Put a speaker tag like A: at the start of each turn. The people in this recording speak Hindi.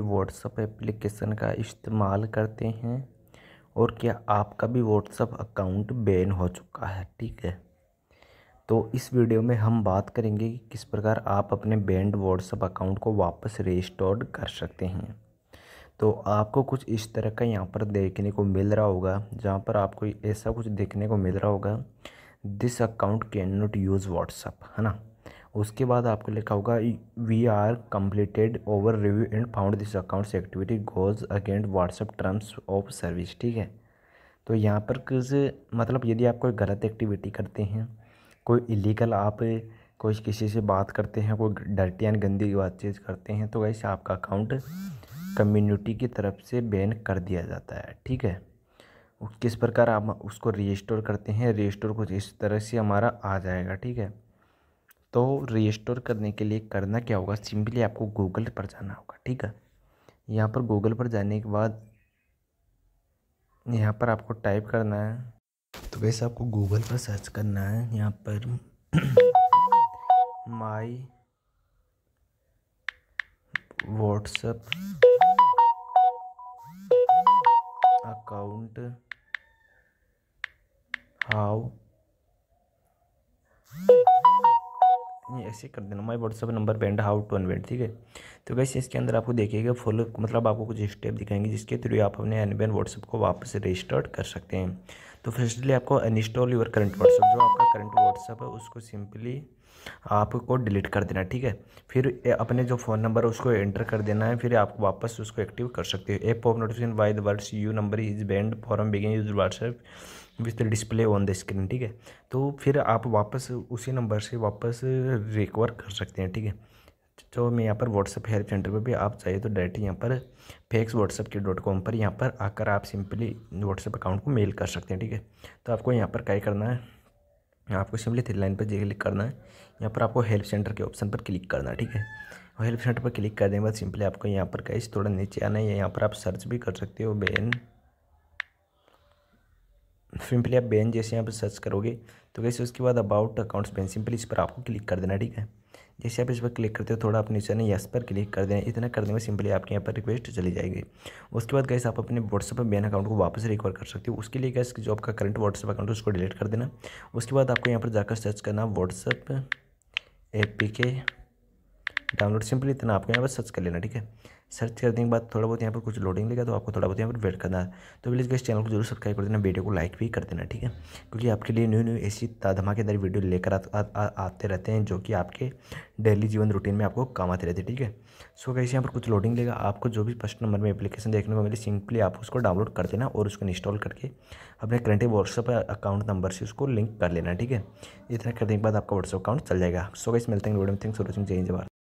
A: भी व्हाट्सअप एप्लीकेशन का इस्तेमाल करते हैं और क्या आपका भी व्हाट्सअप अकाउंट बैन हो चुका है ठीक है तो इस वीडियो में हम बात करेंगे कि किस प्रकार आप अपने बैंड व्हाट्सअप अकाउंट को वापस रिस्टोर कर सकते हैं तो आपको कुछ इस तरह का यहाँ पर देखने को मिल रहा होगा जहाँ पर आपको ऐसा कुछ देखने को मिल रहा होगा this account can not use WhatsApp है ना उसके बाद आपको लिखा होगा we are completed over review and found this account's activity goes against WhatsApp terms of service ठीक है तो यहाँ पर कुछ मतलब यदि आप कोई गलत एक्टिविटी करते हैं कोई इलीगल आप कोई किसी से बात करते हैं कोई डर्टी एंड गंदी बातचीत करते हैं तो वैसे आपका अकाउंट कम्युनिटी की तरफ से बैन कर दिया जाता है ठीक है किस प्रकार आप उसको रजिस्टोर करते हैं रजिस्टोर कुछ इस तरह से हमारा आ जाएगा ठीक है तो रिस्टोर करने के लिए करना क्या होगा सिंपली आपको गूगल पर जाना होगा ठीक है यहाँ पर गूगल पर जाने के बाद यहाँ पर आपको टाइप करना है तो वैसे आपको गूगल पर सर्च करना है यहाँ पर माई व्हाट्सएप अकाउंट हाउ ये ऐसे कर देना my WhatsApp number banned how to अनवेंट ठीक है तो वैसे इसके अंदर आपको देखिएगा फुल मतलब आपको कुछ स्टेप दिखाएंगे जिसके थ्रू आप अपने अनबैन व्हाट्सअप को वापस रजिस्टर्ड कर सकते हैं तो फर्स्टली आपको अनस्टॉल योर करंट व्हाट्सअप जो आपका करंट व्हाट्सअप है उसको सिंपली आपको डिलीट कर देना ठीक है फिर अपने जो फ़ोन नंबर है उसको एंटर कर देना है फिर आप वापस उसको एक्टिव कर सकते हो app of notification why the words you number is banned from begin use WhatsApp with display on the screen ठीक है तो फिर आप वापस उसी नंबर से वापस रिकवर कर सकते हैं ठीक है तो मैं यहाँ पर व्हाट्सअप हेल्प सेंटर पर भी आप चाहिए तो डायरेक्ट यहाँ पर फेक्स व्हाट्सअप के डॉट कॉम पर यहाँ पर आकर आप सिंपली व्हाट्सअप अकाउंट को मेल कर सकते हैं ठीक है तो आपको यहाँ पर क्या करना है आपको सिंपली थ्री लाइन पर क्लिक करना है यहाँ पर आपको हेल्प सेंटर के ऑप्शन पर क्लिक करना है ठीक है और हेल्प सेंटर पर क्लिक करने के बाद सिंपली आपको यहाँ पर कैसे थोड़ा नीचे आना है यहाँ पर आप सर्च भी कर सकते हो बेन सिंपली आप बैन जैसे यहाँ पर सर्च करोगे तो कैसे उसके बाद अबाउट अकाउंट्स बैन सिंपली इस पर आपको क्लिक कर देना ठीक है जैसे आप इस पर क्लिक करते हो थोड़ा आप नीचे यस पर क्लिक कर देना इतना करने में सिंपली आपके यहाँ पर रिक्वेस्ट चली जाएगी उसके बाद कैसे आप अपने व्हाट्सअप पर बैन अकाउंट को वापस रिकवर कर सकते हो उसके लिए कैसे जो आपका करंट व्हाट्सअप अकाउंट है उसको डिलीट कर देना उसके बाद आपको यहाँ पर जाकर सर्च करना WhatsApp A P K download simply इतना आपको यहाँ पर सर्च कर लेना ठीक है सर्च करने के बाद थोड़ा बहुत यहाँ पर कुछ लोडिंग लेगा तो आपको थोड़ा बहुत यहाँ पर वेट करना है तो प्लीज़ इस चैनल को जरूर सब्सक्राइब कर देना वीडियो को लाइक भी कर देना ठीक है क्योंकि आपके लिए न्यू न्यू ऐसी धमाकेदारी वीडियो लेकर आते रहते हैं जो कि आपके डेली जीवन रूटीन में आपको काम आते रहते हैं ठीक है सो कैसे यहाँ पर कुछ लोडिंग लेगा आपको जो भी फर्स्ट नंबर में अपलीकेशन देखने को मिले सिंपली आप उसको डाउनलोड कर देना और उसको इंस्टॉल करके अपने करंट व्हाट्सअप अकाउंट नंबर से उसको लिंक कर लेना ठीक है इतना करने के बाद आपका व्हाट्सअप अकाउंट चल जाएगा सो कैसे मिलते हैं वीडियो में थैंक्स फॉर वॉचिंग जय जवाहर